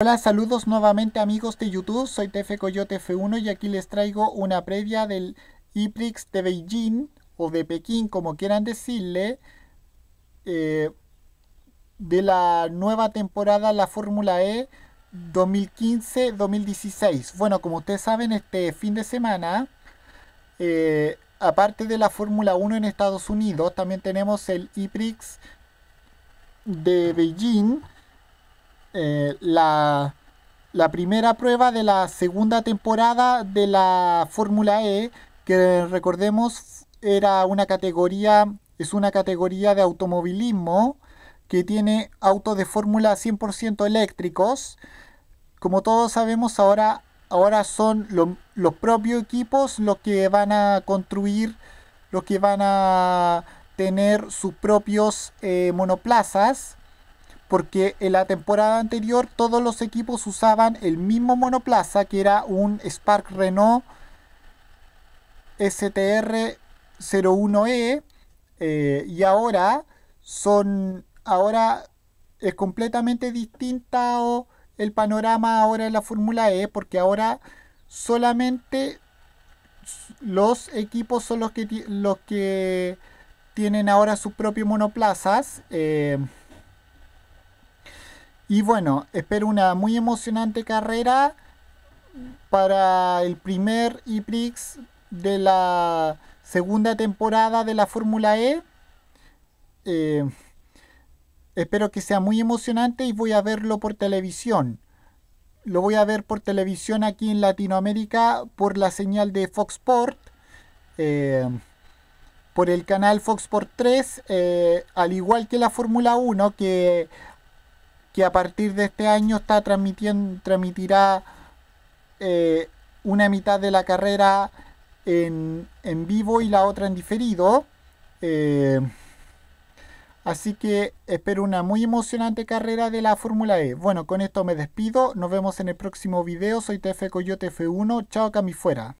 Hola, saludos nuevamente amigos de YouTube, soy TF Coyote F1 y aquí les traigo una previa del IPRIX de Beijing o de Pekín, como quieran decirle, eh, de la nueva temporada la Fórmula E 2015-2016. Bueno, como ustedes saben, este fin de semana, eh, aparte de la Fórmula 1 en Estados Unidos, también tenemos el IPRIX de Beijing eh, la, primera prueba de la segunda temporada de la Fórmula E, que recordemos era una categoría, es una categoría de automovilismo que tiene autos de Fórmula 100% eléctricos. Como todos sabemos, ahora, ahora son los propios equipos los que van a construir, los que van a tener sus propios eh, monoplazas porque en la temporada anterior todos los equipos usaban el mismo monoplaza que era un Spark Renault STR 01E eh, y ahora son ahora es completamente distinta el panorama ahora en la Fórmula E porque ahora solamente los equipos son los que los que tienen ahora sus propios monoplazas eh, y bueno, espero una muy emocionante carrera para el primer IPRIX de la segunda temporada de la Fórmula E. Eh, espero que sea muy emocionante y voy a verlo por televisión. Lo voy a ver por televisión aquí en Latinoamérica por la señal de Fox Sport, eh, por el canal Fox Sport 3, eh, al igual que la Fórmula 1, que que a partir de este año está transmitiendo, transmitirá eh, una mitad de la carrera en, vivo y la otra en diferido. Eh, así que espero una muy emocionante carrera de la Fórmula E. Bueno, con esto me despido. Nos vemos en el próximo video. Soy TF Coyote F1. Chao, Cami fuera.